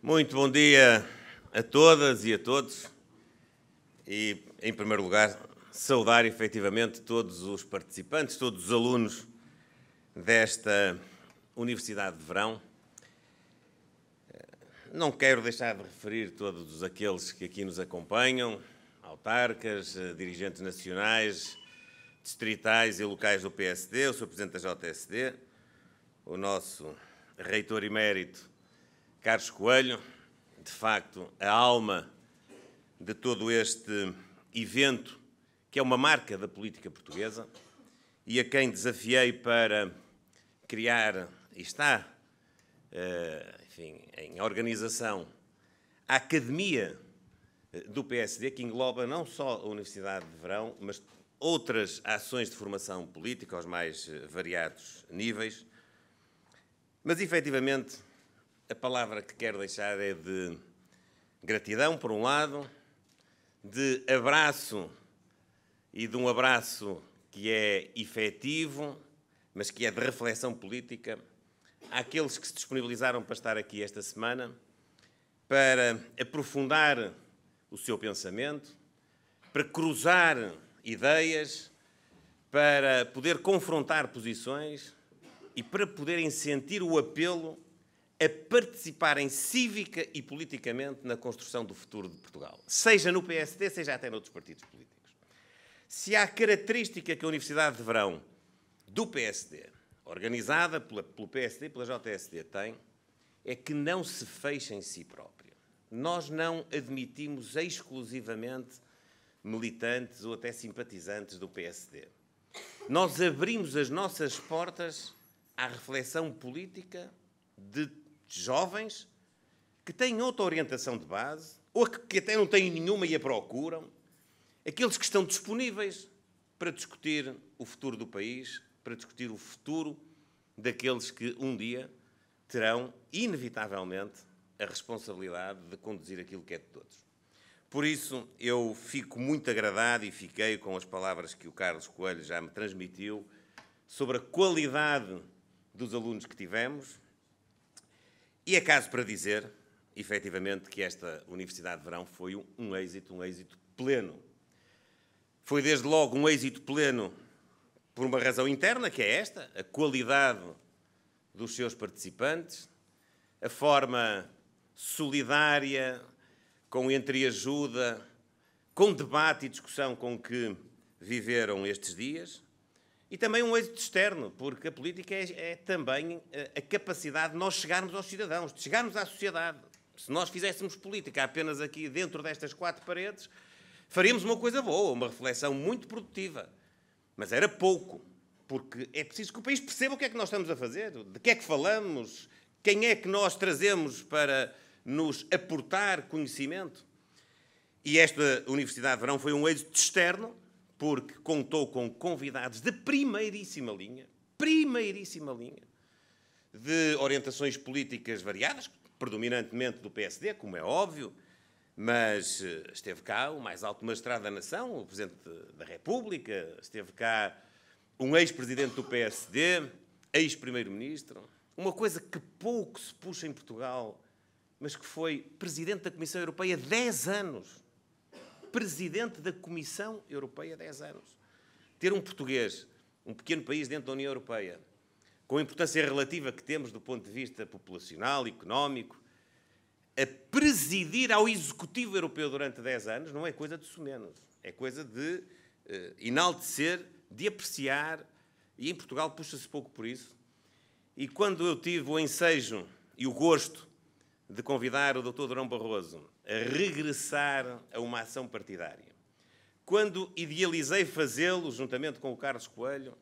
Muito bom dia a todas e a todos. E, em primeiro lugar, saudar efetivamente todos os participantes, todos os alunos desta Universidade de Verão. Não quero deixar de referir todos aqueles que aqui nos acompanham, autarcas, dirigentes nacionais, distritais e locais do PSD, o Sr. Presidente da JSD, o nosso reitor emérito Carlos Coelho, de facto, a alma de todo este evento, que é uma marca da política portuguesa, e a quem desafiei para criar, e está, eh, enfim, em organização, a Academia do PSD, que engloba não só a Universidade de Verão, mas outras ações de formação política aos mais variados níveis. Mas, efetivamente, a palavra que quero deixar é de gratidão, por um lado, de abraço e de um abraço que é efetivo, mas que é de reflexão política, àqueles que se disponibilizaram para estar aqui esta semana, para aprofundar o seu pensamento, para cruzar ideias, para poder confrontar posições e para poderem sentir o apelo a participarem cívica e politicamente na construção do futuro de Portugal, seja no PSD, seja até noutros partidos políticos. Se há característica que a Universidade de Verão do PSD, organizada pela, pelo PSD e pela JSD, tem, é que não se fecha em si própria. Nós não admitimos exclusivamente militantes ou até simpatizantes do PSD. Nós abrimos as nossas portas à reflexão política de de jovens que têm outra orientação de base, ou que, que até não têm nenhuma e a procuram, aqueles que estão disponíveis para discutir o futuro do país, para discutir o futuro daqueles que um dia terão, inevitavelmente, a responsabilidade de conduzir aquilo que é de todos. Por isso, eu fico muito agradado e fiquei com as palavras que o Carlos Coelho já me transmitiu sobre a qualidade dos alunos que tivemos, e é caso para dizer, efetivamente, que esta Universidade de Verão foi um, um êxito, um êxito pleno. Foi desde logo um êxito pleno por uma razão interna, que é esta, a qualidade dos seus participantes, a forma solidária, com entreajuda, com debate e discussão com que viveram estes dias. E também um êxito externo, porque a política é, é também eh, a capacidade de nós chegarmos aos cidadãos, de chegarmos à sociedade. Se nós fizéssemos política apenas aqui dentro destas quatro paredes, faríamos uma coisa boa, uma reflexão muito produtiva. Mas era pouco, porque é preciso que o país perceba o que é que nós estamos a fazer, de que é que falamos, quem é que nós trazemos para nos aportar conhecimento. E esta Universidade de Verão foi um êxito externo, porque contou com convidados de primeiríssima linha, primeiríssima linha, de orientações políticas variadas, predominantemente do PSD, como é óbvio, mas eh, esteve cá o mais alto magistrado da nação, o Presidente da República, esteve cá um ex-presidente do PSD, ex-primeiro-ministro, uma coisa que pouco se puxa em Portugal, mas que foi presidente da Comissão Europeia 10 anos presidente da Comissão Europeia há 10 anos. Ter um português, um pequeno país dentro da União Europeia, com a importância relativa que temos do ponto de vista populacional, económico, a presidir ao Executivo Europeu durante 10 anos não é coisa de sumenos. É coisa de uh, enaltecer, de apreciar, e em Portugal puxa-se pouco por isso. E quando eu tive o ensejo e o gosto de convidar o Dr. Durão Barroso regressar a uma ação partidária. Quando idealizei fazê-lo, juntamente com o Carlos Coelho,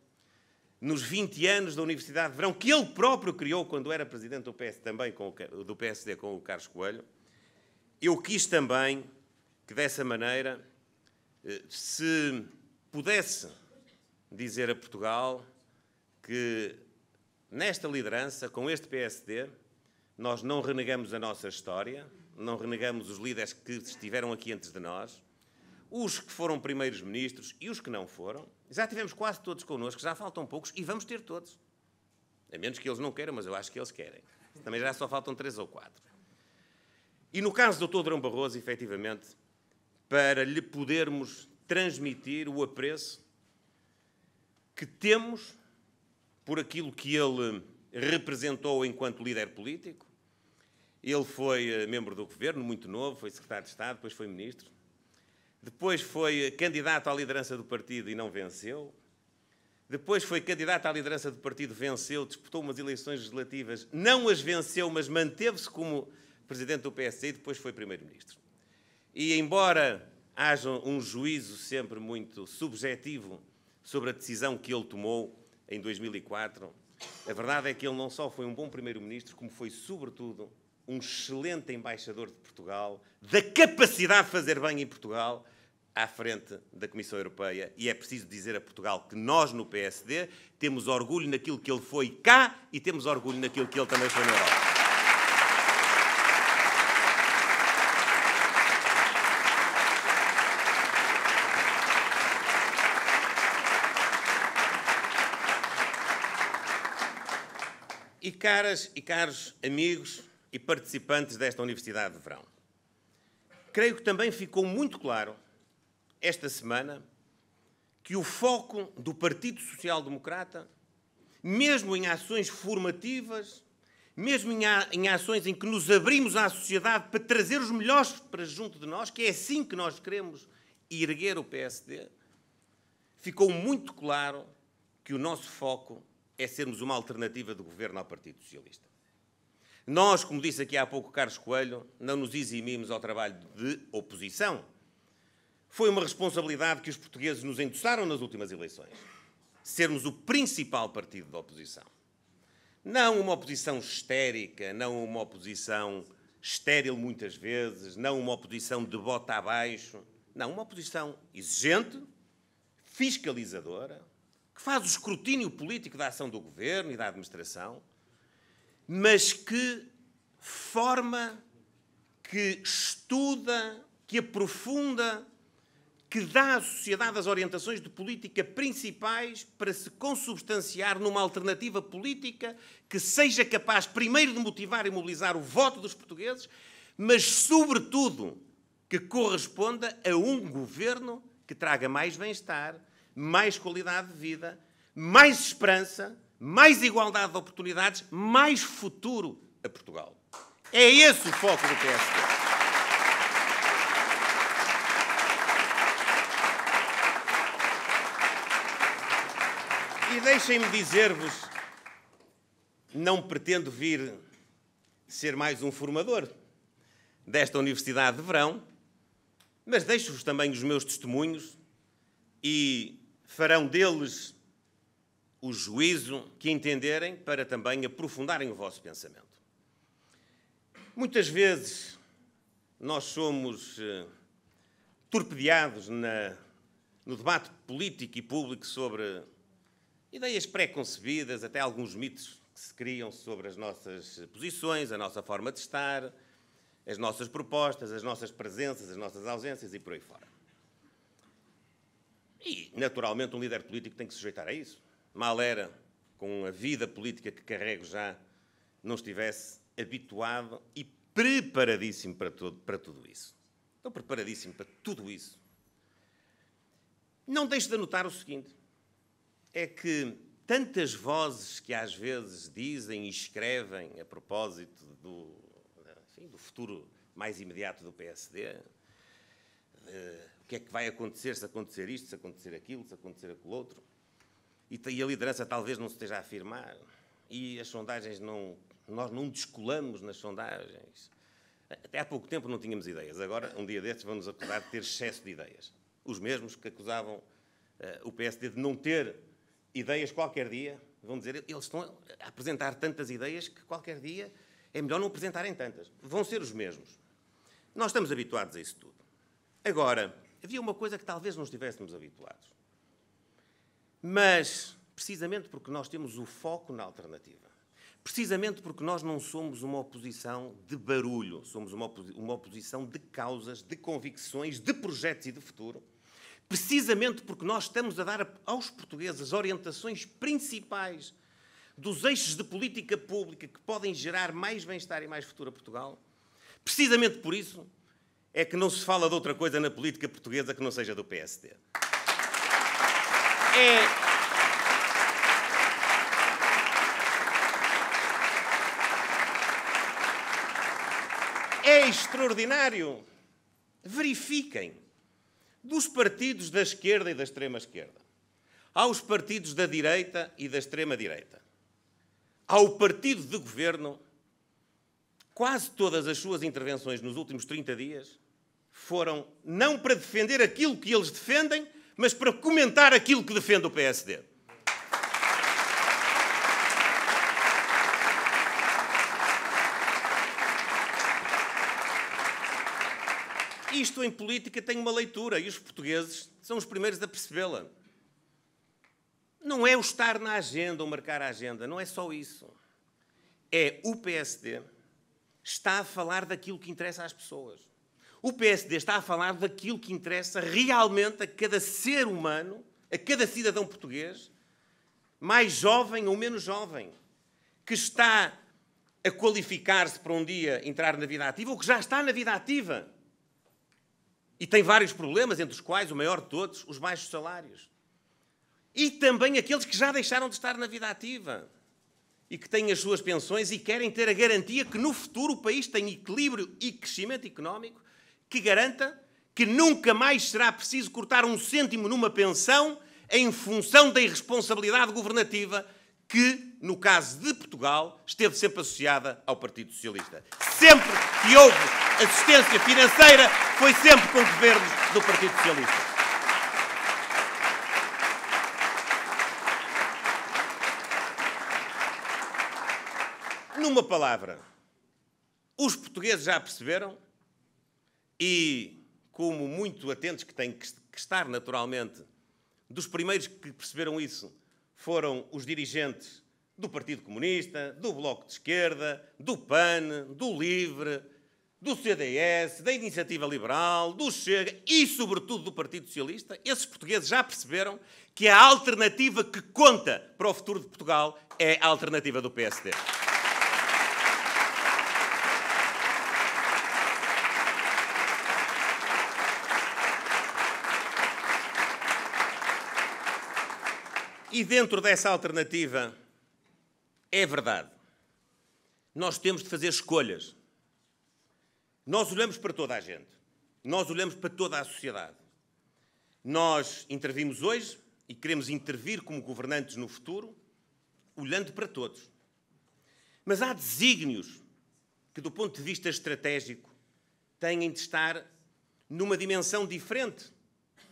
nos 20 anos da Universidade de Verão, que ele próprio criou quando era presidente do PSD também com o, do PSD com o Carlos Coelho, eu quis também que dessa maneira eh, se pudesse dizer a Portugal que nesta liderança, com este PSD, nós não renegamos a nossa história, não renegamos os líderes que estiveram aqui antes de nós, os que foram primeiros ministros e os que não foram. Já tivemos quase todos connosco, já faltam poucos e vamos ter todos. A menos que eles não queiram, mas eu acho que eles querem. Também já só faltam três ou quatro. E no caso do Dr. Drão Barroso, efetivamente, para lhe podermos transmitir o apreço que temos por aquilo que ele representou enquanto líder político, ele foi eh, membro do governo, muito novo, foi secretário de Estado, depois foi ministro. Depois foi eh, candidato à liderança do partido e não venceu. Depois foi candidato à liderança do partido, venceu, disputou umas eleições legislativas, não as venceu, mas manteve-se como presidente do PSD e depois foi primeiro-ministro. E embora haja um juízo sempre muito subjetivo sobre a decisão que ele tomou em 2004, a verdade é que ele não só foi um bom primeiro-ministro, como foi, sobretudo, um excelente embaixador de Portugal, da capacidade de fazer bem em Portugal, à frente da Comissão Europeia. E é preciso dizer a Portugal que nós, no PSD, temos orgulho naquilo que ele foi cá e temos orgulho naquilo que ele também foi na Europa. E caras e caros amigos, e participantes desta Universidade de Verão. Creio que também ficou muito claro, esta semana, que o foco do Partido Social Democrata, mesmo em ações formativas, mesmo em, a, em ações em que nos abrimos à sociedade para trazer os melhores para junto de nós, que é assim que nós queremos erguer o PSD, ficou muito claro que o nosso foco é sermos uma alternativa de governo ao Partido Socialista. Nós, como disse aqui há pouco Carlos Coelho, não nos eximimos ao trabalho de oposição. Foi uma responsabilidade que os portugueses nos endossaram nas últimas eleições. Sermos o principal partido da oposição. Não uma oposição histérica, não uma oposição estéril muitas vezes, não uma oposição de bota abaixo. Não, uma oposição exigente, fiscalizadora, que faz o escrutínio político da ação do governo e da administração, mas que forma, que estuda, que aprofunda, que dá à sociedade as orientações de política principais para se consubstanciar numa alternativa política que seja capaz, primeiro, de motivar e mobilizar o voto dos portugueses, mas, sobretudo, que corresponda a um governo que traga mais bem-estar, mais qualidade de vida, mais esperança mais igualdade de oportunidades, mais futuro a Portugal. É esse o foco do PSD. E deixem-me dizer-vos, não pretendo vir ser mais um formador desta Universidade de Verão, mas deixo-vos também os meus testemunhos e farão deles o juízo que entenderem para também aprofundarem o vosso pensamento. Muitas vezes nós somos eh, torpedeados na, no debate político e público sobre ideias pré-concebidas, até alguns mitos que se criam sobre as nossas posições, a nossa forma de estar, as nossas propostas, as nossas presenças, as nossas ausências e por aí fora. E, naturalmente, um líder político tem que se sujeitar a isso mal era, com a vida política que carrego já, não estivesse habituado e preparadíssimo para, todo, para tudo isso. Estou preparadíssimo para tudo isso. Não deixo de anotar o seguinte: é que tantas vozes que às vezes dizem e escrevem a propósito do, enfim, do futuro mais imediato do PSD, de, eh, o que é que vai acontecer se acontecer isto, se acontecer aquilo, se acontecer aquilo outro e a liderança talvez não se esteja a afirmar, e as sondagens não. Nós não descolamos nas sondagens. Até há pouco tempo não tínhamos ideias, agora, um dia destes, vão-nos acusar de ter excesso de ideias. Os mesmos que acusavam uh, o PSD de não ter ideias qualquer dia, vão dizer, eles estão a apresentar tantas ideias que qualquer dia é melhor não apresentarem tantas. Vão ser os mesmos. Nós estamos habituados a isso tudo. Agora, havia uma coisa que talvez não estivéssemos habituados. Mas, precisamente porque nós temos o foco na alternativa, precisamente porque nós não somos uma oposição de barulho, somos uma, opos uma oposição de causas, de convicções, de projetos e de futuro, precisamente porque nós estamos a dar aos portugueses as orientações principais dos eixos de política pública que podem gerar mais bem-estar e mais futuro a Portugal, precisamente por isso é que não se fala de outra coisa na política portuguesa que não seja do PSD é. É extraordinário. Verifiquem. Dos partidos da esquerda e da extrema-esquerda, aos partidos da direita e da extrema-direita, ao partido de governo, quase todas as suas intervenções nos últimos 30 dias foram não para defender aquilo que eles defendem, mas para comentar aquilo que defende o PSD. Isto em política tem uma leitura e os portugueses são os primeiros a percebê-la. Não é o estar na agenda ou marcar a agenda, não é só isso. É o PSD está a falar daquilo que interessa às pessoas. O PSD está a falar daquilo que interessa realmente a cada ser humano, a cada cidadão português, mais jovem ou menos jovem, que está a qualificar-se para um dia entrar na vida ativa ou que já está na vida ativa. E tem vários problemas, entre os quais o maior de todos, os baixos salários. E também aqueles que já deixaram de estar na vida ativa e que têm as suas pensões e querem ter a garantia que no futuro o país tem equilíbrio e crescimento económico que garanta que nunca mais será preciso cortar um cêntimo numa pensão em função da irresponsabilidade governativa que, no caso de Portugal, esteve sempre associada ao Partido Socialista. Sempre que houve assistência financeira, foi sempre com governos do Partido Socialista. Numa palavra, os portugueses já perceberam e, como muito atentos que têm que estar naturalmente, dos primeiros que perceberam isso foram os dirigentes do Partido Comunista, do Bloco de Esquerda, do PAN, do LIVRE, do CDS, da Iniciativa Liberal, do Chega e, sobretudo, do Partido Socialista, esses portugueses já perceberam que a alternativa que conta para o futuro de Portugal é a alternativa do PSD. E dentro dessa alternativa, é verdade, nós temos de fazer escolhas. Nós olhamos para toda a gente, nós olhamos para toda a sociedade. Nós intervimos hoje e queremos intervir como governantes no futuro, olhando para todos. Mas há desígnios que, do ponto de vista estratégico, têm de estar numa dimensão diferente,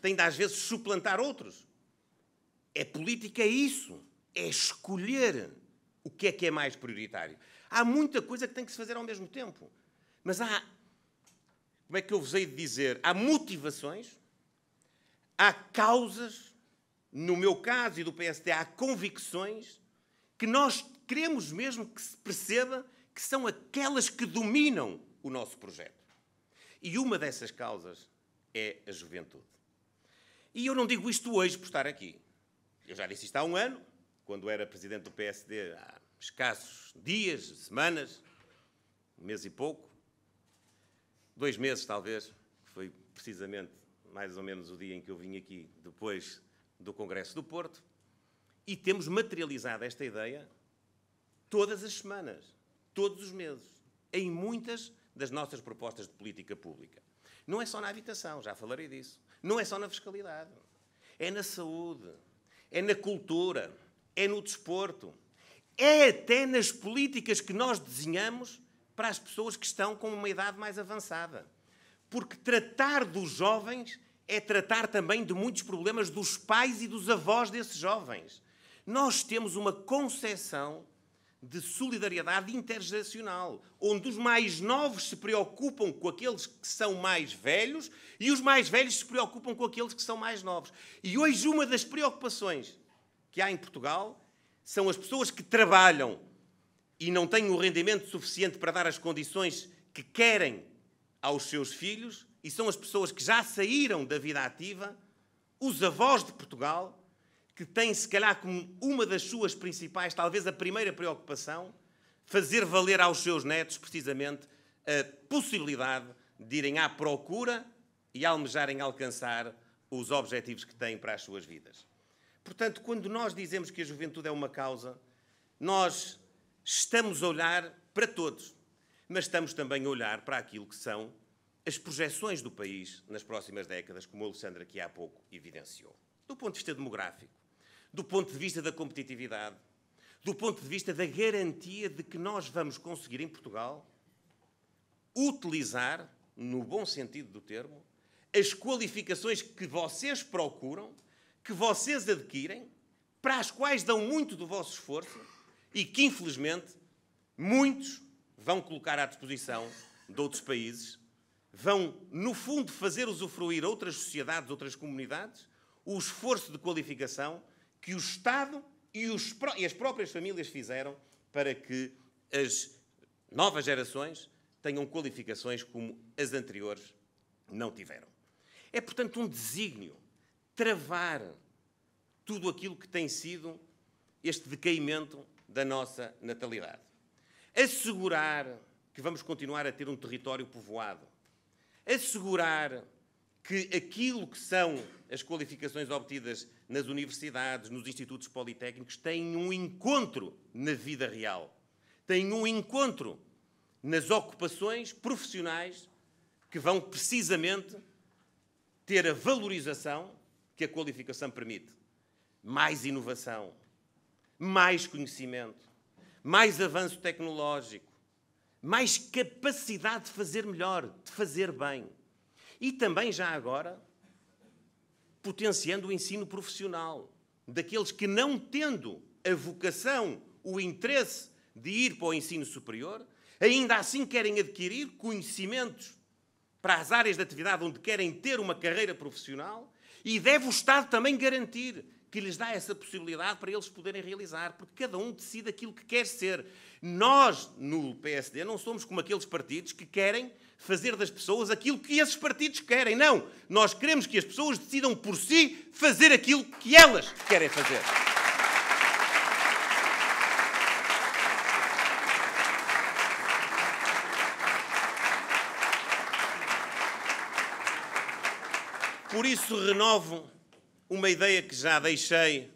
têm de às vezes suplantar outros. É política é isso. É escolher o que é que é mais prioritário. Há muita coisa que tem que se fazer ao mesmo tempo. Mas há, como é que eu vos hei de dizer? Há motivações, há causas, no meu caso e do PST, há convicções que nós queremos mesmo que se perceba que são aquelas que dominam o nosso projeto. E uma dessas causas é a juventude. E eu não digo isto hoje por estar aqui. Eu já disse isto há um ano, quando era presidente do PSD, há escassos dias, semanas, um mês e pouco, dois meses talvez, foi precisamente mais ou menos o dia em que eu vim aqui depois do Congresso do Porto, e temos materializado esta ideia todas as semanas, todos os meses, em muitas das nossas propostas de política pública. Não é só na habitação, já falarei disso. Não é só na fiscalidade. É na saúde, é na cultura, é no desporto, é até nas políticas que nós desenhamos para as pessoas que estão com uma idade mais avançada. Porque tratar dos jovens é tratar também de muitos problemas dos pais e dos avós desses jovens. Nós temos uma concepção de solidariedade intergeracional, onde os mais novos se preocupam com aqueles que são mais velhos e os mais velhos se preocupam com aqueles que são mais novos. E hoje, uma das preocupações que há em Portugal são as pessoas que trabalham e não têm o rendimento suficiente para dar as condições que querem aos seus filhos, e são as pessoas que já saíram da vida ativa, os avós de Portugal que tem, se calhar, como uma das suas principais, talvez a primeira preocupação, fazer valer aos seus netos, precisamente, a possibilidade de irem à procura e almejarem alcançar os objetivos que têm para as suas vidas. Portanto, quando nós dizemos que a juventude é uma causa, nós estamos a olhar para todos, mas estamos também a olhar para aquilo que são as projeções do país nas próximas décadas, como o Alexandre aqui há pouco evidenciou. Do ponto de vista demográfico, do ponto de vista da competitividade, do ponto de vista da garantia de que nós vamos conseguir em Portugal utilizar, no bom sentido do termo, as qualificações que vocês procuram, que vocês adquirem, para as quais dão muito do vosso esforço e que, infelizmente, muitos vão colocar à disposição de outros países, vão, no fundo, fazer usufruir outras sociedades, outras comunidades, o esforço de qualificação que o Estado e, os, e as próprias famílias fizeram para que as novas gerações tenham qualificações como as anteriores não tiveram. É, portanto, um desígnio travar tudo aquilo que tem sido este decaimento da nossa natalidade. Assegurar que vamos continuar a ter um território povoado. Assegurar que aquilo que são as qualificações obtidas nas universidades, nos institutos politécnicos, tem um encontro na vida real, tem um encontro nas ocupações profissionais que vão precisamente ter a valorização que a qualificação permite. Mais inovação, mais conhecimento, mais avanço tecnológico, mais capacidade de fazer melhor, de fazer bem. E também, já agora, potenciando o ensino profissional daqueles que, não tendo a vocação, o interesse de ir para o ensino superior, ainda assim querem adquirir conhecimentos para as áreas de atividade onde querem ter uma carreira profissional e deve o Estado também garantir que lhes dá essa possibilidade para eles poderem realizar, porque cada um decide aquilo que quer ser. Nós, no PSD, não somos como aqueles partidos que querem fazer das pessoas aquilo que esses partidos querem. Não! Nós queremos que as pessoas decidam por si fazer aquilo que elas querem fazer. Por isso renovo uma ideia que já deixei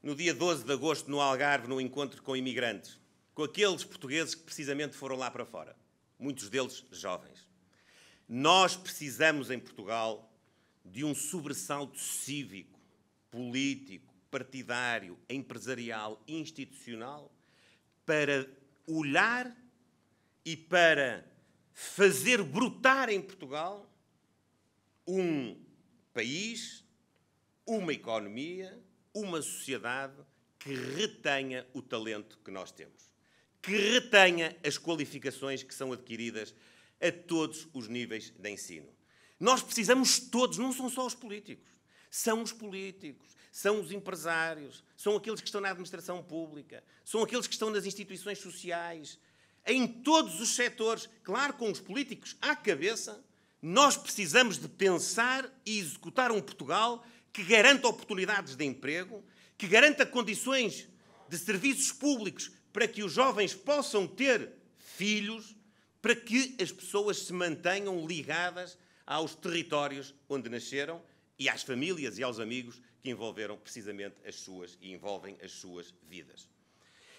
no dia 12 de agosto no Algarve, no encontro com imigrantes, com aqueles portugueses que precisamente foram lá para fora muitos deles jovens. Nós precisamos em Portugal de um sobressalto cívico, político, partidário, empresarial, institucional, para olhar e para fazer brotar em Portugal um país, uma economia, uma sociedade que retenha o talento que nós temos que retenha as qualificações que são adquiridas a todos os níveis de ensino. Nós precisamos todos, não são só os políticos, são os políticos, são os empresários, são aqueles que estão na administração pública, são aqueles que estão nas instituições sociais, em todos os setores, claro, com os políticos à cabeça, nós precisamos de pensar e executar um Portugal que garanta oportunidades de emprego, que garanta condições de serviços públicos para que os jovens possam ter filhos, para que as pessoas se mantenham ligadas aos territórios onde nasceram e às famílias e aos amigos que envolveram precisamente as suas e envolvem as suas vidas.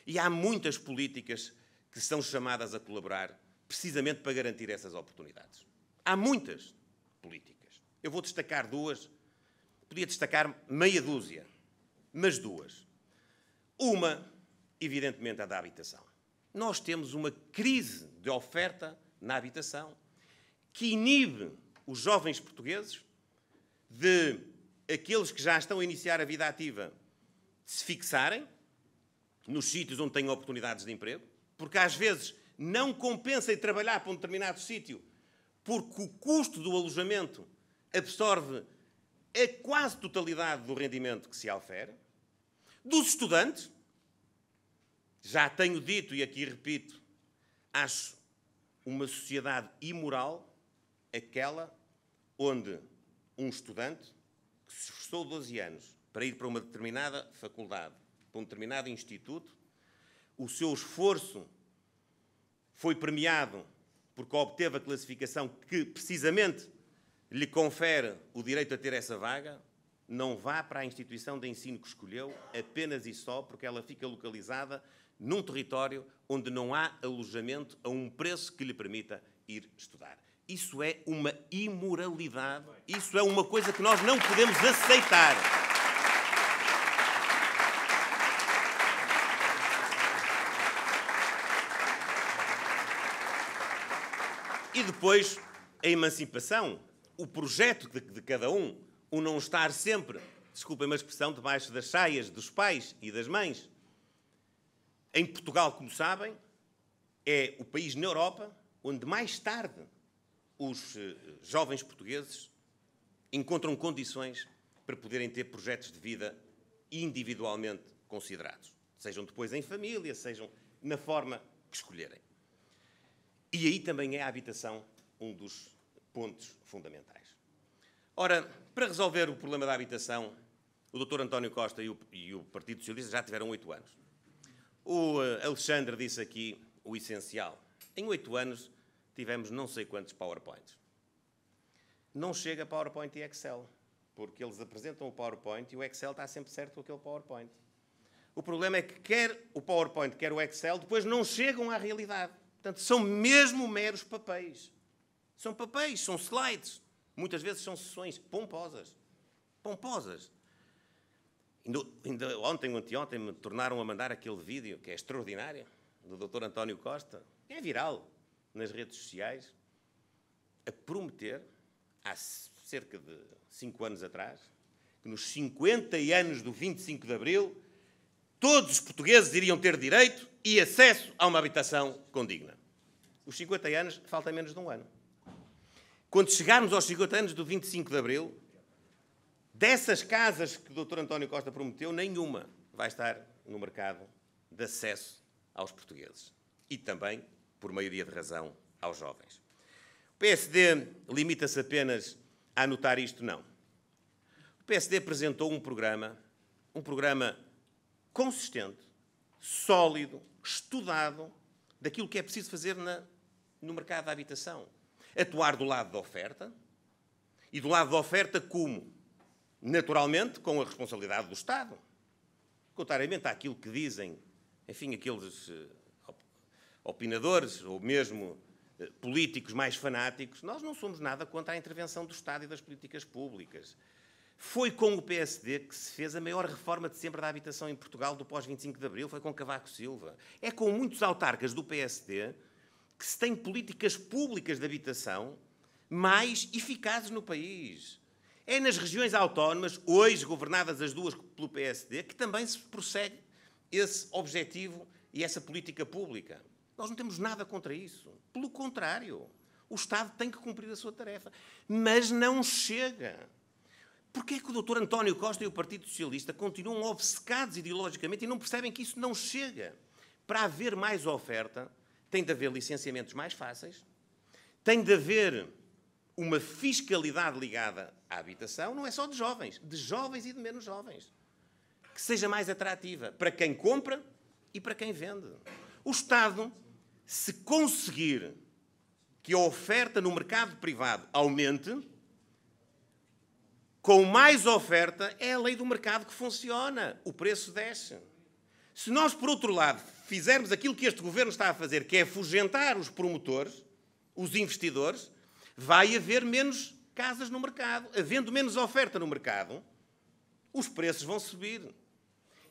E há muitas políticas que são chamadas a colaborar precisamente para garantir essas oportunidades. Há muitas políticas. Eu vou destacar duas, podia destacar meia dúzia, mas duas. Uma evidentemente, a da habitação. Nós temos uma crise de oferta na habitação que inibe os jovens portugueses de aqueles que já estão a iniciar a vida ativa se fixarem nos sítios onde têm oportunidades de emprego, porque às vezes não compensa ir trabalhar para um determinado sítio, porque o custo do alojamento absorve a quase totalidade do rendimento que se alfere, dos estudantes, já tenho dito e aqui repito, acho uma sociedade imoral aquela onde um estudante que se esforçou 12 anos para ir para uma determinada faculdade, para um determinado instituto, o seu esforço foi premiado porque obteve a classificação que precisamente lhe confere o direito a ter essa vaga, não vá para a instituição de ensino que escolheu apenas e só porque ela fica localizada num território onde não há alojamento a um preço que lhe permita ir estudar. Isso é uma imoralidade, isso é uma coisa que nós não podemos aceitar. E depois a emancipação, o projeto de, de cada um, o não estar sempre, desculpem uma expressão, debaixo das saias dos pais e das mães em Portugal, como sabem, é o país na Europa onde mais tarde os eh, jovens portugueses encontram condições para poderem ter projetos de vida individualmente considerados. Sejam depois em família, sejam na forma que escolherem. E aí também é a habitação um dos pontos fundamentais. Ora, para resolver o problema da habitação, o Dr. António Costa e o, e o Partido Socialista já tiveram oito anos. O eh, Alexandre disse aqui o essencial. Em oito anos tivemos não sei quantos PowerPoints. Não chega PowerPoint e Excel, porque eles apresentam o PowerPoint e o Excel está sempre certo com aquele PowerPoint. O problema é que quer o PowerPoint, quer o Excel, depois não chegam à realidade. Portanto, são mesmo meros papéis. São papéis, são slides. Muitas vezes são sessões pomposas. Pomposas. Ainda ontem, anteontem, me tornaram a mandar aquele vídeo que é extraordinário, do Dr. António Costa, é viral nas redes sociais, a prometer, há cerca de 5 anos atrás, que nos 50 anos do 25 de Abril, todos os portugueses iriam ter direito e acesso a uma habitação condigna. Os 50 anos, falta menos de um ano. Quando chegarmos aos 50 anos do 25 de Abril, Dessas casas que o Dr. António Costa prometeu, nenhuma vai estar no mercado de acesso aos portugueses e também, por maioria de razão, aos jovens. O PSD limita-se apenas a anotar isto, não. O PSD apresentou um programa, um programa consistente, sólido, estudado, daquilo que é preciso fazer na, no mercado da habitação. Atuar do lado da oferta, e do lado da oferta como? Naturalmente, com a responsabilidade do Estado. Contrariamente àquilo que dizem, enfim, aqueles eh, opinadores ou mesmo eh, políticos mais fanáticos, nós não somos nada contra a intervenção do Estado e das políticas públicas. Foi com o PSD que se fez a maior reforma de sempre da habitação em Portugal do pós-25 de Abril, foi com Cavaco Silva. É com muitos autarcas do PSD que se tem políticas públicas de habitação mais eficazes no país. É nas regiões autónomas, hoje governadas as duas pelo PSD, que também se prossegue esse objetivo e essa política pública. Nós não temos nada contra isso. Pelo contrário, o Estado tem que cumprir a sua tarefa. Mas não chega. Porquê é que o doutor António Costa e o Partido Socialista continuam obcecados ideologicamente e não percebem que isso não chega? Para haver mais oferta, tem de haver licenciamentos mais fáceis, tem de haver uma fiscalidade ligada a habitação não é só de jovens, de jovens e de menos jovens. Que seja mais atrativa para quem compra e para quem vende. O Estado, se conseguir que a oferta no mercado privado aumente, com mais oferta, é a lei do mercado que funciona. O preço desce. Se nós, por outro lado, fizermos aquilo que este governo está a fazer, que é afugentar os promotores, os investidores, vai haver menos casas no mercado. Havendo menos oferta no mercado, os preços vão subir.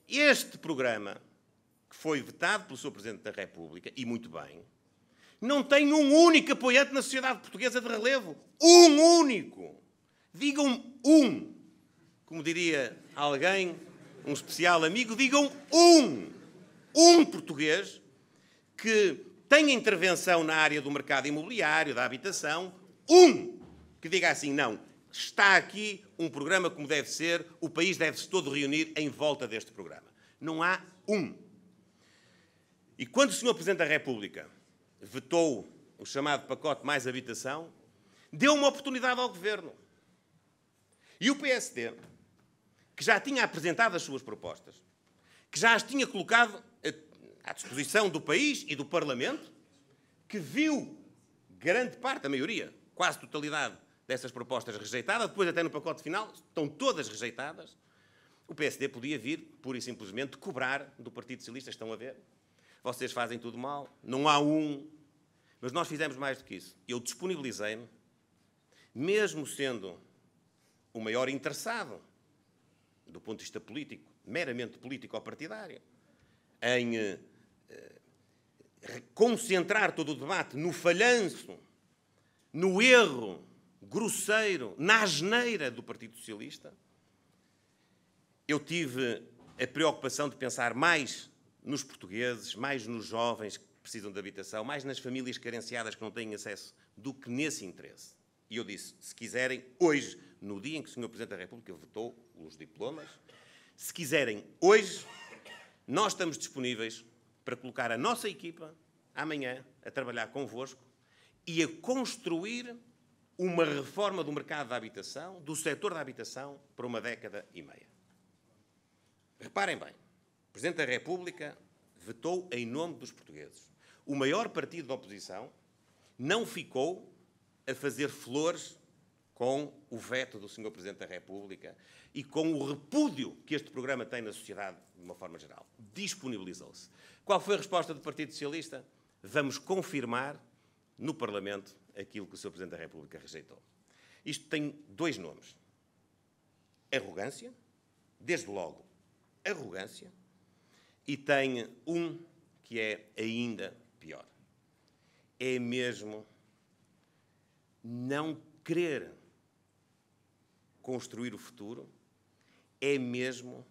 Este programa, que foi vetado pelo Sr. Presidente da República, e muito bem, não tem um único apoiante na sociedade portuguesa de relevo. Um único. Digam um. Como diria alguém, um especial amigo, digam um. Um português que tenha intervenção na área do mercado imobiliário, da habitação. Um que diga assim: não, está aqui um programa como deve ser, o país deve-se todo reunir em volta deste programa. Não há um. E quando o Sr. Presidente da República vetou o chamado pacote Mais Habitação, deu uma oportunidade ao Governo. E o PSD, que já tinha apresentado as suas propostas, que já as tinha colocado eh, à disposição do país e do Parlamento, que viu grande parte, a maioria, quase totalidade dessas propostas rejeitada, depois até no pacote final, estão todas rejeitadas. O PSD podia vir, pura e simplesmente, cobrar do Partido Socialista, estão a ver? Vocês fazem tudo mal, não há um. Mas nós fizemos mais do que isso. Eu disponibilizei-me, mesmo sendo o maior interessado, do ponto de vista político, meramente político ou partidário, em eh, concentrar todo o debate no falhanço, no erro grosseiro, na asneira do Partido Socialista. Eu tive a preocupação de pensar mais nos portugueses, mais nos jovens que precisam de habitação, mais nas famílias carenciadas que não têm acesso, do que nesse interesse. E eu disse: se quiserem, hoje, no dia em que o Sr. Presidente da República votou os diplomas, se quiserem, hoje, nós estamos disponíveis para colocar a nossa equipa amanhã a trabalhar convosco e a construir uma reforma do mercado da habitação, do setor da habitação, para uma década e meia. Reparem bem, o Presidente da República vetou em nome dos portugueses. O maior partido da oposição não ficou a fazer flores com o veto do Sr. Presidente da República e com o repúdio que este programa tem na sociedade de uma forma geral. Disponibilizou-se. Qual foi a resposta do Partido Socialista? Vamos confirmar no Parlamento aquilo que o Sr. Presidente da República rejeitou. Isto tem dois nomes: arrogância, desde logo, arrogância, e tem um que é ainda pior: é mesmo não querer construir o futuro, é mesmo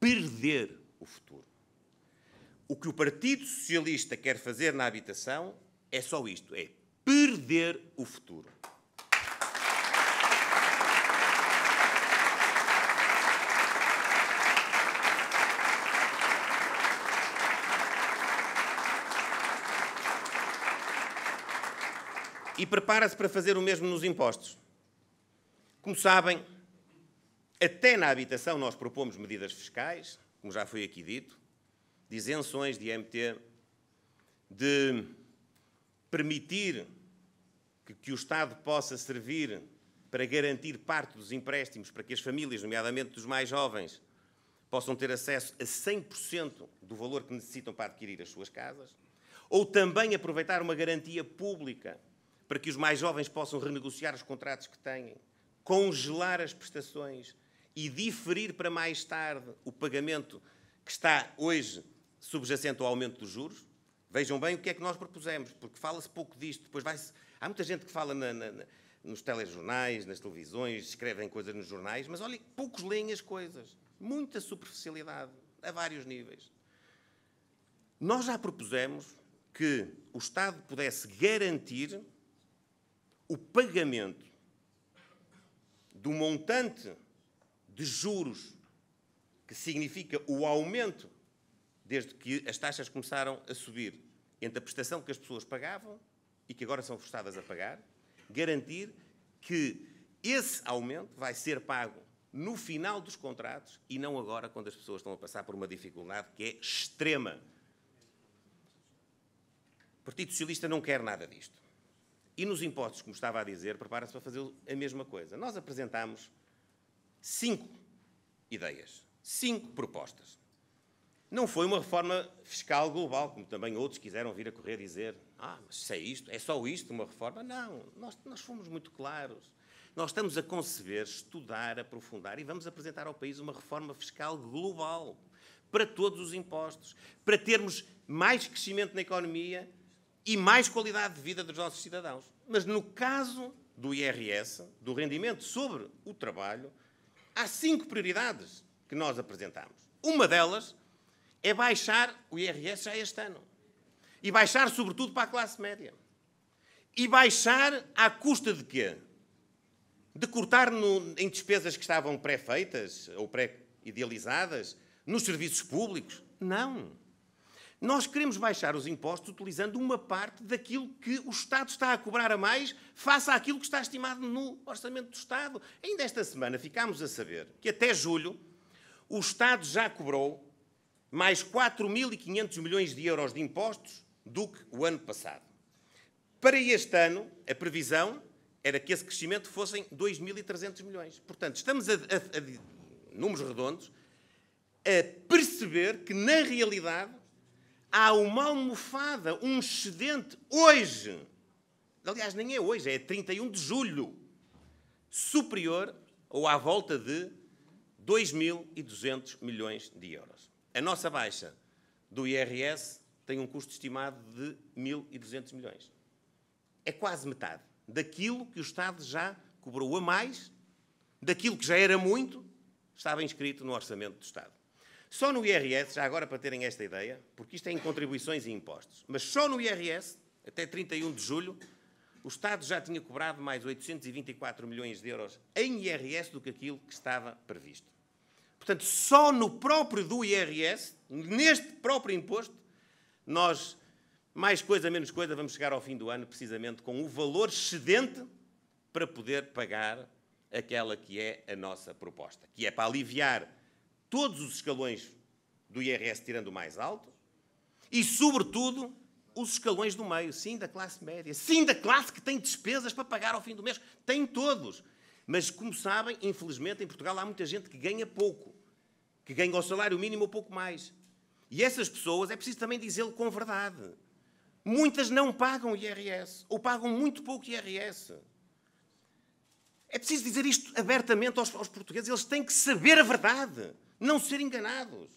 perder o futuro. O que o Partido Socialista quer fazer na habitação é só isto: é perder o futuro. E prepara-se para fazer o mesmo nos impostos. Como sabem, até na habitação nós propomos medidas fiscais, como já foi aqui dito, de isenções de IMT, de permitir que, que o Estado possa servir para garantir parte dos empréstimos para que as famílias, nomeadamente dos mais jovens, possam ter acesso a 100% do valor que necessitam para adquirir as suas casas, ou também aproveitar uma garantia pública para que os mais jovens possam renegociar os contratos que têm, congelar as prestações e diferir para mais tarde o pagamento que está hoje subjacente ao aumento dos juros. Vejam bem o que é que nós propusemos, porque fala-se pouco disto, depois vai-se... Há muita gente que fala na, na, nos telejornais, nas televisões, escrevem coisas nos jornais, mas olhem, poucos leem as coisas. Muita superficialidade, a vários níveis. Nós já propusemos que o Estado pudesse garantir o pagamento do montante de juros, que significa o aumento desde que as taxas começaram a subir entre a prestação que as pessoas pagavam e que agora são forçadas a pagar, garantir que esse aumento vai ser pago no final dos contratos e não agora, quando as pessoas estão a passar por uma dificuldade que é extrema. O Partido Socialista não quer nada disto. E nos impostos, como estava a dizer, prepara-se para fazer a mesma coisa. Nós apresentámos cinco ideias, cinco propostas. Não foi uma reforma fiscal global, como também outros quiseram vir a correr dizer. Ah, mas isso é isto, é só isto uma reforma? Não, nós, nós fomos muito claros. Nós estamos a conceber, estudar, aprofundar e vamos apresentar ao país uma reforma fiscal global para todos os impostos, para termos mais crescimento na economia e mais qualidade de vida dos nossos cidadãos. Mas no caso do IRS, do rendimento sobre o trabalho, há cinco prioridades que nós apresentamos. Uma delas é baixar o IRS já este ano. E baixar, sobretudo, para a classe média. E baixar à custa de quê? De cortar no, em despesas que estavam pré-feitas ou pré-idealizadas, nos serviços públicos? Não. Nós queremos baixar os impostos utilizando uma parte daquilo que o Estado está a cobrar a mais face àquilo que está estimado no Orçamento do Estado. Ainda esta semana ficámos a saber que até julho o Estado já cobrou mais 4.500 milhões de euros de impostos do que o ano passado. Para este ano, a previsão era que esse crescimento fossem 2.300 milhões. Portanto, estamos a, a, a números redondos, a perceber que, na realidade, há uma almofada, um excedente hoje. Aliás, nem é hoje, é 31 de julho. Superior ou à volta de 2.200 milhões de euros. A nossa baixa do IRS tem um custo estimado de 1.200 milhões. É quase metade daquilo que o Estado já cobrou a mais, daquilo que já era muito, estava inscrito no orçamento do Estado. Só no IRS, já agora para terem esta ideia, porque isto é em contribuições e impostos, mas só no IRS, até 31 de julho, o Estado já tinha cobrado mais 824 milhões de euros em IRS do que aquilo que estava previsto. Portanto, só no próprio do IRS, neste próprio imposto, nós, mais coisa, menos coisa, vamos chegar ao fim do ano precisamente com o valor excedente para poder pagar aquela que é a nossa proposta, que é para aliviar todos os escalões do IRS tirando o mais alto e, sobretudo, os escalões do meio, sim, da classe média, sim, da classe que tem despesas para pagar ao fim do mês. Tem todos. Mas, como sabem, infelizmente, em Portugal há muita gente que ganha pouco que ganham o salário mínimo ou pouco mais. E essas pessoas, é preciso também dizê-lo com verdade. Muitas não pagam IRS, ou pagam muito pouco IRS. É preciso dizer isto abertamente aos, aos, portugueses. Eles têm que saber a verdade, não ser enganados.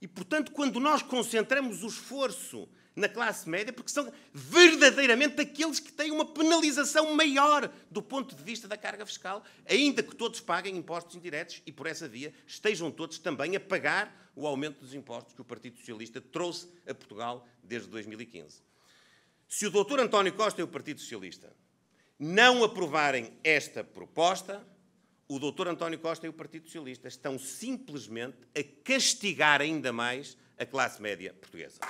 E, portanto, quando nós concentramos o esforço na classe média, porque são verdadeiramente aqueles que têm uma penalização maior do ponto de vista da carga fiscal, ainda que todos paguem impostos indiretos e, por essa via, estejam todos também a pagar o aumento dos impostos que o Partido Socialista trouxe a Portugal desde 2015. Se o doutor António Costa e o Partido Socialista não aprovarem esta proposta, o doutor António Costa e o Partido Socialista estão simplesmente a castigar ainda mais a classe média portuguesa.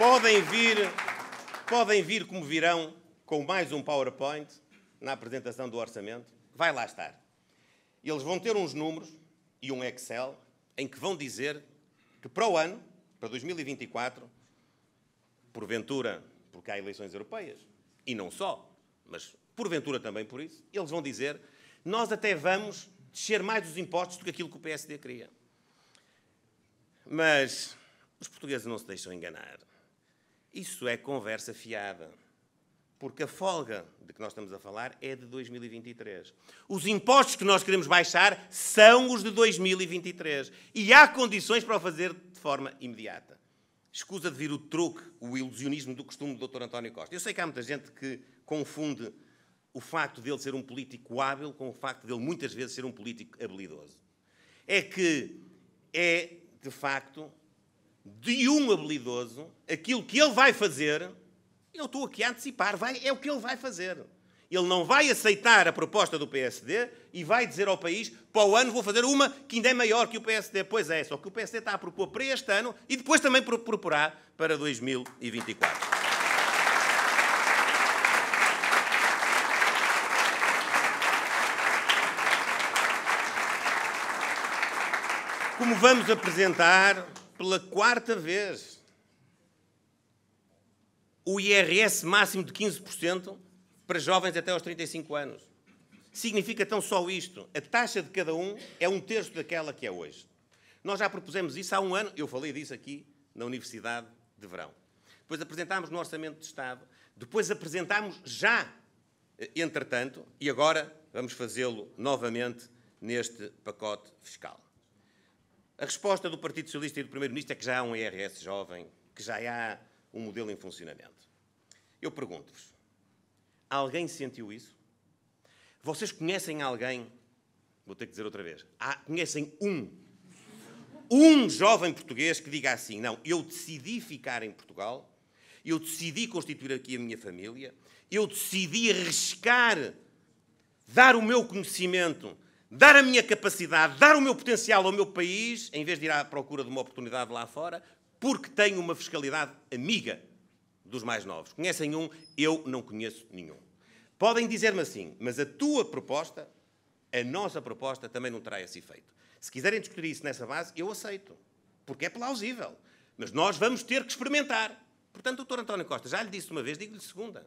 Podem vir, podem vir como virão com mais um PowerPoint na apresentação do orçamento. Vai lá estar. Eles vão ter uns números e um Excel em que vão dizer que para o ano, para 2024, porventura, porque há eleições europeias, e não só, mas porventura também por isso, eles vão dizer nós até vamos descer mais os impostos do que aquilo que o PSD queria. Mas os portugueses não se deixam enganar. Isso é conversa fiada. Porque a folga de que nós estamos a falar é de 2023. Os impostos que nós queremos baixar são os de 2023. E há condições para o fazer de forma imediata. Escusa de vir o truque, o ilusionismo do costume do Dr. António Costa. Eu sei que há muita gente que confunde o facto dele ser um político hábil com o facto dele muitas vezes ser um político habilidoso. É que é, de facto, de um habilidoso, aquilo que ele vai fazer, eu estou aqui a antecipar, vai, é o que ele vai fazer. Ele não vai aceitar a proposta do PSD e vai dizer ao país: para o ano vou fazer uma que ainda é maior que o PSD. Pois é, só que o PSD está a propor para este ano e depois também proporá para 2024. Como vamos apresentar pela quarta vez o IRS máximo de 15% para jovens até aos 35 anos. Significa tão só isto. A taxa de cada um é um terço daquela que é hoje. Nós já propusemos isso há um ano, eu falei disso aqui na Universidade de Verão. Depois apresentámos no Orçamento de Estado, depois apresentámos já, eh, entretanto, e agora vamos fazê-lo novamente neste pacote fiscal. A resposta do Partido Socialista e do Primeiro-Ministro é que já há um IRS jovem, que já há um modelo em funcionamento. Eu pergunto-vos: alguém sentiu isso? Vocês conhecem alguém? Vou ter que dizer outra vez: há, conhecem um, um jovem português que diga assim: não, eu decidi ficar em Portugal, eu decidi constituir aqui a minha família, eu decidi arriscar, dar o meu conhecimento dar a minha capacidade, dar o meu potencial ao meu país, em vez de ir à procura de uma oportunidade lá fora, porque tenho uma fiscalidade amiga dos mais novos. Conhecem um, eu não conheço nenhum. Podem dizer-me assim, mas a tua proposta, a nossa proposta, também não terá esse efeito. Se quiserem discutir isso nessa base, eu aceito, porque é plausível. Mas nós vamos ter que experimentar. Portanto, doutor António Costa, já lhe disse uma vez, digo-lhe segunda.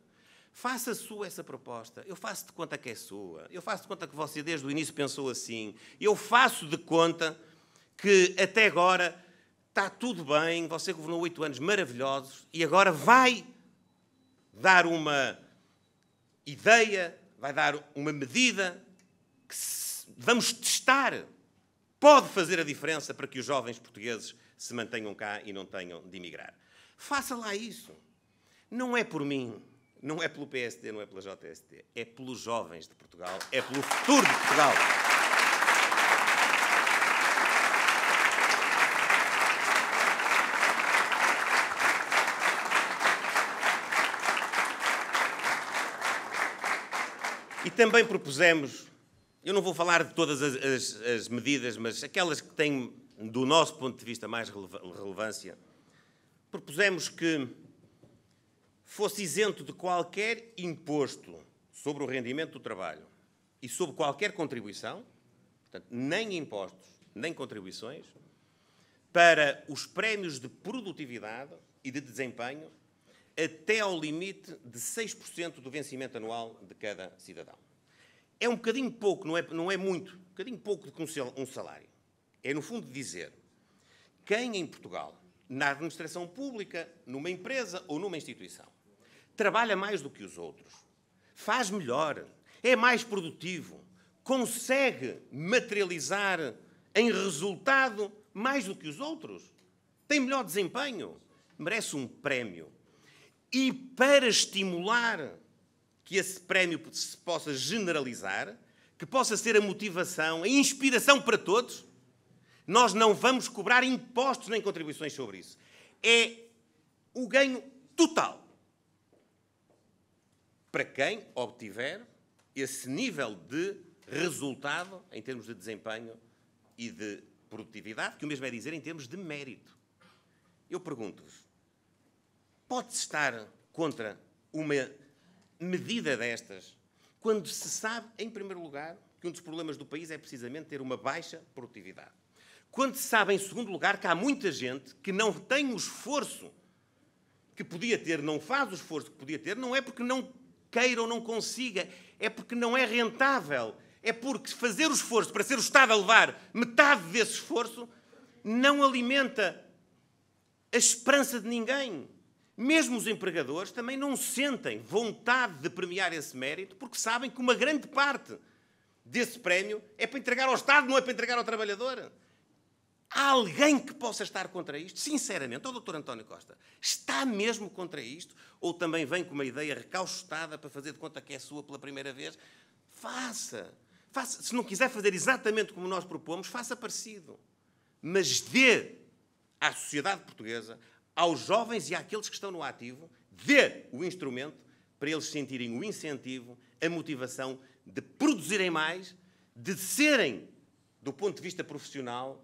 Faça sua essa proposta. Eu faço de conta que é sua. Eu faço de conta que você desde o início pensou assim. Eu faço de conta que até agora está tudo bem, você governou oito anos maravilhosos e agora vai dar uma ideia, vai dar uma medida que vamos testar. Pode fazer a diferença para que os jovens portugueses se mantenham cá e não tenham de emigrar. Faça lá isso. Não é por mim não é pelo PSD, não é pela JST, é pelos jovens de Portugal, é pelo futuro de Portugal. E também propusemos, eu não vou falar de todas as, as, as, medidas, mas aquelas que têm, do nosso ponto de vista, mais relevância, propusemos que fosse isento de qualquer imposto sobre o rendimento do trabalho e sobre qualquer contribuição, portanto, nem impostos, nem contribuições, para os prémios de produtividade e de desempenho até ao limite de 6% do vencimento anual de cada cidadão. É um bocadinho pouco, não é, não é muito, um bocadinho pouco de um salário. É, no fundo, dizer quem em Portugal, na administração pública, numa empresa ou numa instituição, trabalha mais do que os outros, faz melhor, é mais produtivo, consegue materializar em resultado mais do que os outros, tem melhor desempenho, merece um prémio. E para estimular que esse prémio se possa generalizar, que possa ser a motivação, a inspiração para todos, nós não vamos cobrar impostos nem contribuições sobre isso. É o ganho total para quem obtiver esse nível de resultado em termos de desempenho e de produtividade, que o mesmo é dizer em termos de mérito. Eu pergunto-vos: pode-se estar contra uma medida destas quando se sabe, em primeiro lugar, que um dos problemas do país é precisamente ter uma baixa produtividade? Quando se sabe, em segundo lugar, que há muita gente que não tem o esforço que podia ter, não faz o esforço que podia ter, não é porque não queira ou não consiga, é porque não é rentável. É porque fazer o esforço para ser o Estado a levar metade desse esforço não alimenta a esperança de ninguém. Mesmo os empregadores também não sentem vontade de premiar esse mérito, porque sabem que uma grande parte desse prémio é para entregar ao Estado, não é para entregar ao trabalhador. Há alguém que possa estar contra isto? Sinceramente, o Dr. António Costa está mesmo contra isto? Ou também vem com uma ideia recaustada para fazer de conta que é sua pela primeira vez? Faça. faça. Se não quiser fazer exatamente como nós propomos, faça parecido. Mas dê à sociedade portuguesa, aos jovens e àqueles que estão no ativo, dê o instrumento para eles sentirem o incentivo, a motivação de produzirem mais, de serem, do ponto de vista profissional,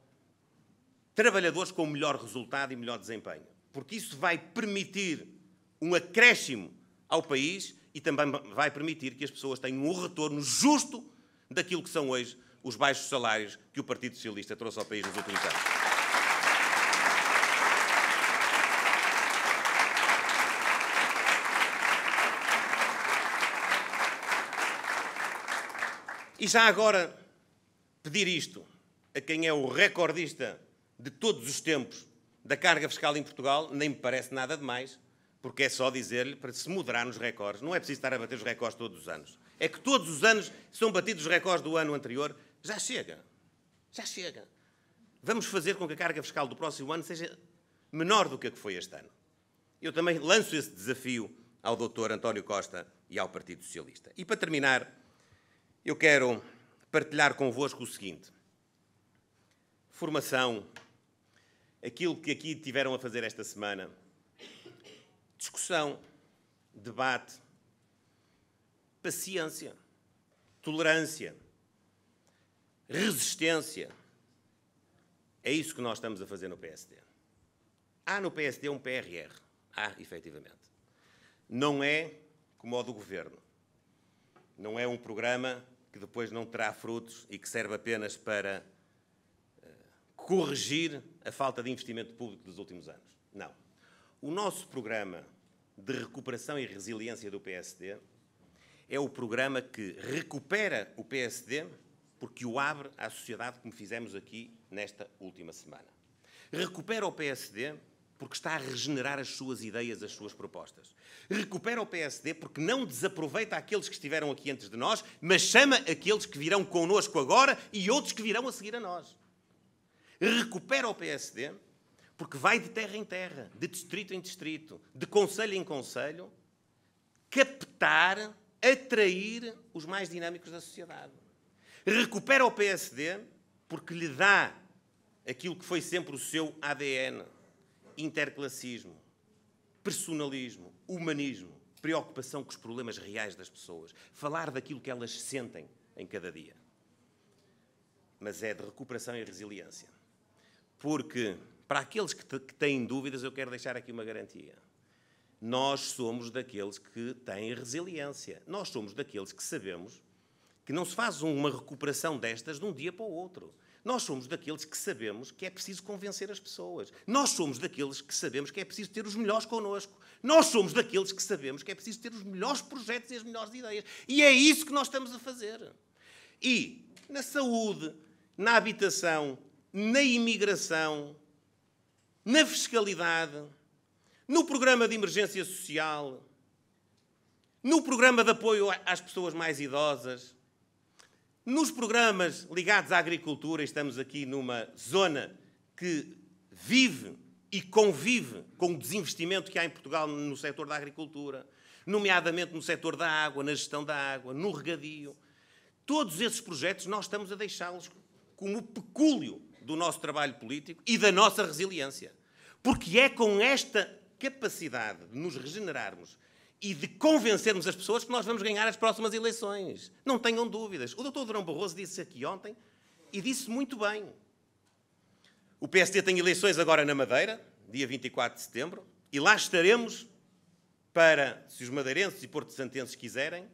trabalhadores com melhor resultado e melhor desempenho, porque isso vai permitir um acréscimo ao país e também vai permitir que as pessoas tenham um retorno justo daquilo que são hoje os baixos salários que o Partido Socialista trouxe ao país nos últimos anos. E já agora pedir isto a quem é o recordista de todos os tempos da carga fiscal em Portugal, nem me parece nada demais, porque é só dizer-lhe para se moderar nos recordes. Não é preciso estar a bater os recordes todos os anos. É que todos os anos são batidos os recordes do ano anterior. Já chega. Já chega. Vamos fazer com que a carga fiscal do próximo ano seja menor do que a que foi este ano. Eu também lanço esse desafio ao Dr. António Costa e ao Partido Socialista. E para terminar, eu quero partilhar convosco o seguinte: formação, aquilo que aqui tiveram a fazer esta semana. Discussão, debate, paciência, tolerância, resistência. É isso que nós estamos a fazer no PSD. Há no PSD um PRR. Há, efetivamente. Não é como o do governo. Não é um programa que depois não terá frutos e que serve apenas para corrigir a falta de investimento público dos últimos anos. Não. O nosso programa de recuperação e resiliência do PSD é o programa que recupera o PSD porque o abre à sociedade, como fizemos aqui nesta última semana. Recupera o PSD porque está a regenerar as suas ideias, as suas propostas. Recupera o PSD porque não desaproveita aqueles que estiveram aqui antes de nós, mas chama aqueles que virão connosco agora e outros que virão a seguir a nós recupera o PSD, porque vai de terra em terra, de distrito em distrito, de conselho em conselho, captar, atrair os mais dinâmicos da sociedade. Recupera o PSD porque lhe dá aquilo que foi sempre o seu ADN: interclassismo, personalismo, humanismo, preocupação com os problemas reais das pessoas, falar daquilo que elas sentem em cada dia. Mas é de recuperação e resiliência. Porque, para aqueles que, que têm dúvidas, eu quero deixar aqui uma garantia. Nós somos daqueles que têm resiliência. Nós somos daqueles que sabemos que não se faz uma recuperação destas de um dia para o outro. Nós somos daqueles que sabemos que é preciso convencer as pessoas. Nós somos daqueles que sabemos que é preciso ter os melhores connosco. Nós somos daqueles que sabemos que é preciso ter os melhores projetos e as melhores ideias. E é isso que nós estamos a fazer. E na saúde, na habitação, na imigração, na fiscalidade, no programa de emergência social, no programa de apoio às pessoas mais idosas, nos programas ligados à agricultura, estamos aqui numa zona que vive e convive com o desinvestimento que há em Portugal no setor da agricultura, nomeadamente no setor da água, na gestão da água, no regadio. Todos esses projetos nós estamos a deixá-los como pecúlio do nosso trabalho político e da nossa resiliência. Porque é com esta capacidade de nos regenerarmos e de convencermos as pessoas que nós vamos ganhar as próximas eleições. Não tenham dúvidas. O doutor Durão Barroso disse aqui ontem e disse muito bem. O PSD tem eleições agora na Madeira, dia 24 de setembro, e lá estaremos para, se os madeirenses e porto-santenses quiserem,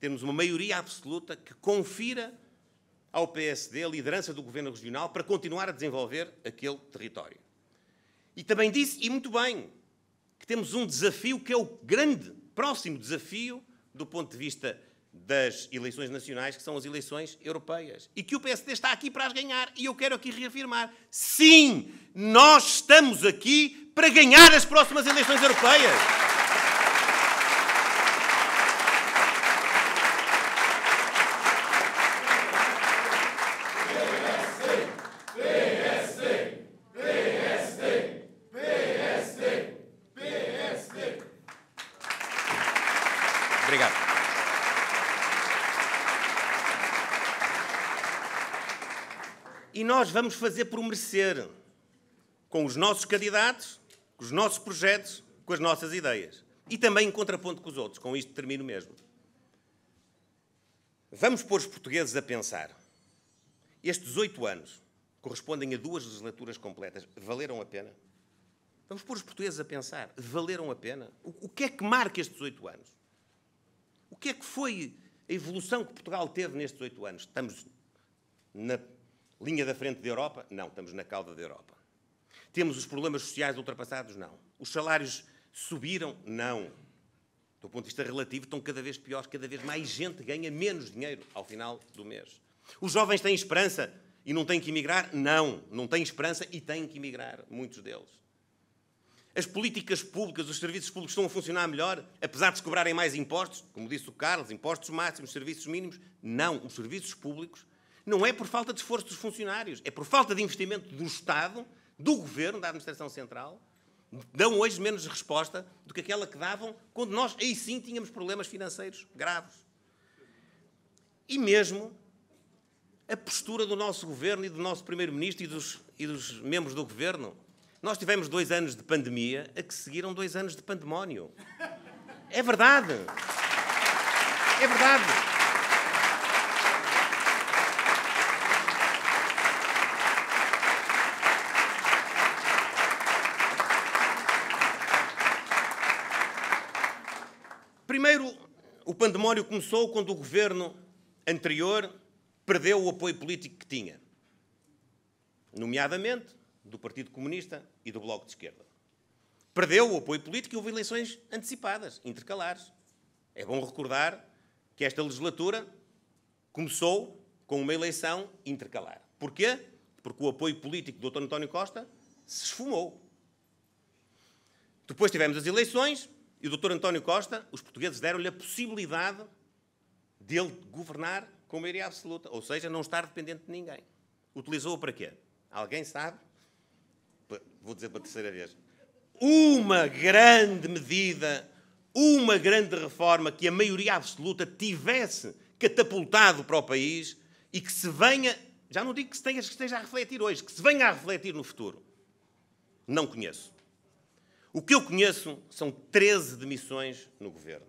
termos uma maioria absoluta que confira ao PSD a liderança do governo regional para continuar a desenvolver aquele território. E também disse, e muito bem, que temos um desafio que é o grande, próximo desafio do ponto de vista das eleições nacionais, que são as eleições europeias. E que o PSD está aqui para as ganhar. E eu quero aqui reafirmar: sim, nós estamos aqui para ganhar as próximas eleições europeias. nós vamos fazer por merecer, com os nossos candidatos, com os nossos projetos, com as nossas ideias. E também em contraponto com os outros, com isto termino mesmo. Vamos pôr os portugueses a pensar. Estes oito anos correspondem a duas legislaturas completas. Valeram a pena? Vamos pôr os portugueses a pensar. Valeram a pena? O, que é que marca estes oito anos? O que é que foi a evolução que Portugal teve nestes oito anos? Estamos na Linha da frente da Europa? Não, estamos na cauda da Europa. Temos os problemas sociais ultrapassados? Não. Os salários subiram? Não. Do ponto de vista relativo, estão cada vez piores, cada vez mais gente ganha menos dinheiro ao final do mês. Os jovens têm esperança e não têm que emigrar? Não, não têm esperança e têm que emigrar, muitos deles. As políticas públicas, os serviços públicos estão a funcionar melhor, apesar de se cobrarem mais impostos, como disse o Carlos, impostos máximos, serviços mínimos? Não, os serviços públicos não é por falta de esforço dos funcionários, é por falta de investimento do Estado, do Governo, da Administração Central, dão hoje menos resposta do que aquela que davam quando nós aí sim tínhamos problemas financeiros graves. E mesmo a postura do nosso governo e do nosso primeiro-ministro e dos, e dos membros do governo. Nós tivemos dois anos de pandemia a que seguiram dois anos de pandemónio. É verdade. É verdade. pandemónio começou quando o governo anterior perdeu o apoio político que tinha, nomeadamente do Partido Comunista e do Bloco de Esquerda. Perdeu o apoio político e houve eleições antecipadas, intercalares. É bom recordar que esta legislatura começou com uma eleição intercalar. Porquê? Porque o apoio político do Dr. António Costa se esfumou. Depois tivemos as eleições, e o Dr. António Costa, os portugueses deram-lhe a possibilidade dele governar com maioria absoluta, ou seja, não estar dependente de ninguém. Utilizou-o para quê? Alguém sabe? Vou dizer a terceira vez. Uma grande medida, uma grande reforma que a maioria absoluta tivesse catapultado para o país e que se venha, já não digo que, que esteja a refletir hoje, que se venha a refletir no futuro. Não conheço. O que eu conheço são 13 demissões no governo.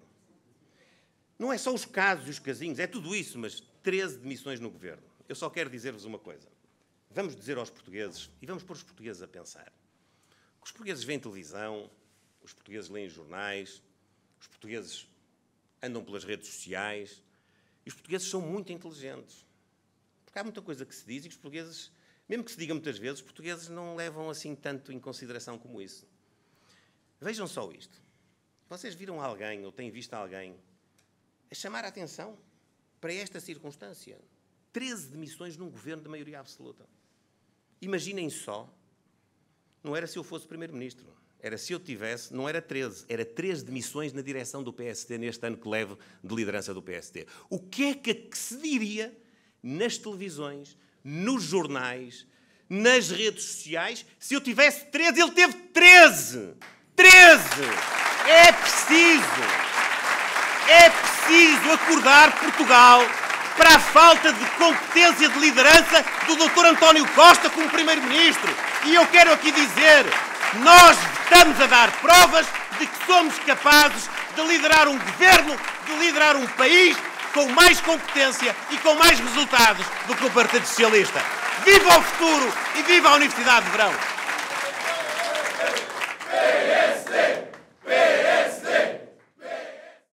Não é só os casos e os casinhos, é tudo isso, mas 13 demissões no governo. Eu só quero dizer-vos uma coisa. Vamos dizer aos portugueses, e vamos pôr os portugueses a pensar, que os portugueses veem televisão, os portugueses leem jornais, os portugueses andam pelas redes sociais, e os portugueses são muito inteligentes. Porque há muita coisa que se diz e que os portugueses, mesmo que se diga muitas vezes, os portugueses não levam assim tanto em consideração como isso. Vejam só isto. Vocês viram alguém ou têm visto alguém a chamar a atenção para esta circunstância? 13 demissões num governo de maioria absoluta. Imaginem só, não era se eu fosse primeiro-ministro, era se eu tivesse, não era 13, era 13 demissões na direção do PSD neste ano que levo de liderança do PSD. O que é que se diria nas televisões, nos jornais, nas redes sociais, se eu tivesse 13, ele teve 13! 13! É preciso! É preciso acordar Portugal para a falta de competência de liderança do Dr. António Costa como Primeiro-Ministro. E eu quero aqui dizer: nós estamos a dar provas de que somos capazes de liderar um governo, de liderar um país com mais competência e com mais resultados do que o Partido Socialista. Viva o futuro e viva a Universidade de Verão!